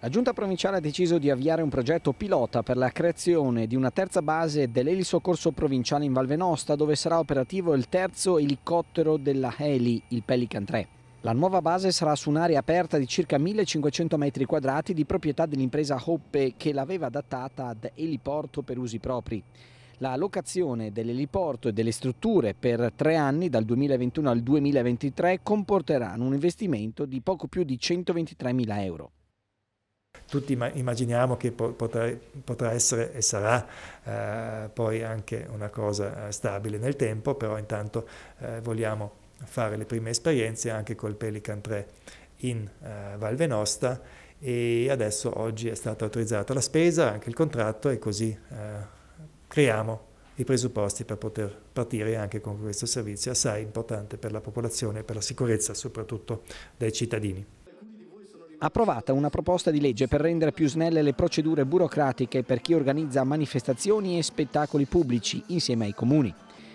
La giunta provinciale ha deciso di avviare un progetto pilota per la creazione di una terza base dell'elisoccorso provinciale in Valvenosta dove sarà operativo il terzo elicottero della Heli, il Pelican 3. La nuova base sarà su un'area aperta di circa 1500 metri quadrati di proprietà dell'impresa Hoppe che l'aveva adattata ad eliporto per usi propri. La locazione dell'eliporto e delle strutture per tre anni, dal 2021 al 2023, comporterà un investimento di poco più di 123.000 euro tutti immaginiamo che potrà, essere e sarà eh, poi anche una cosa eh, stabile nel tempo, però intanto eh, vogliamo fare le prime esperienze anche col Pelican 3 in eh, Val Venosta e adesso oggi è stata autorizzata la spesa, anche il contratto e così eh, creiamo i presupposti per poter partire anche con questo servizio assai importante per la popolazione e per la sicurezza soprattutto dei cittadini approvata una proposta di legge per rendere più snelle le procedure burocratiche per chi organizza manifestazioni e spettacoli pubblici insieme ai comuni.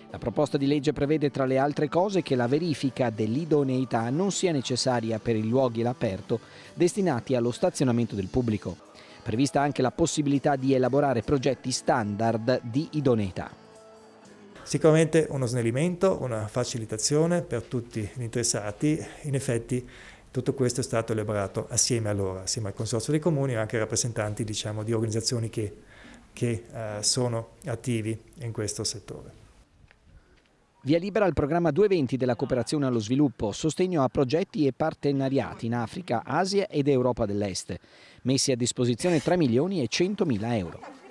La proposta di legge prevede tra le altre cose che la verifica dell'idoneità non sia necessaria per i luoghi all'aperto destinati allo stazionamento del pubblico. Prevista anche la possibilità di elaborare progetti standard di idoneità. Sicuramente uno snellimento, una facilitazione per tutti gli interessati, in effetti tutto questo è stato elaborato assieme a loro, assieme al Consorzio dei Comuni e anche ai rappresentanti diciamo, di organizzazioni che, che uh, sono attivi in questo settore. Via libera al programma 220 della cooperazione allo sviluppo, sostegno a progetti e partenariati in Africa, Asia ed Europa dell'Est, messi a disposizione 3 milioni e 100 mila euro.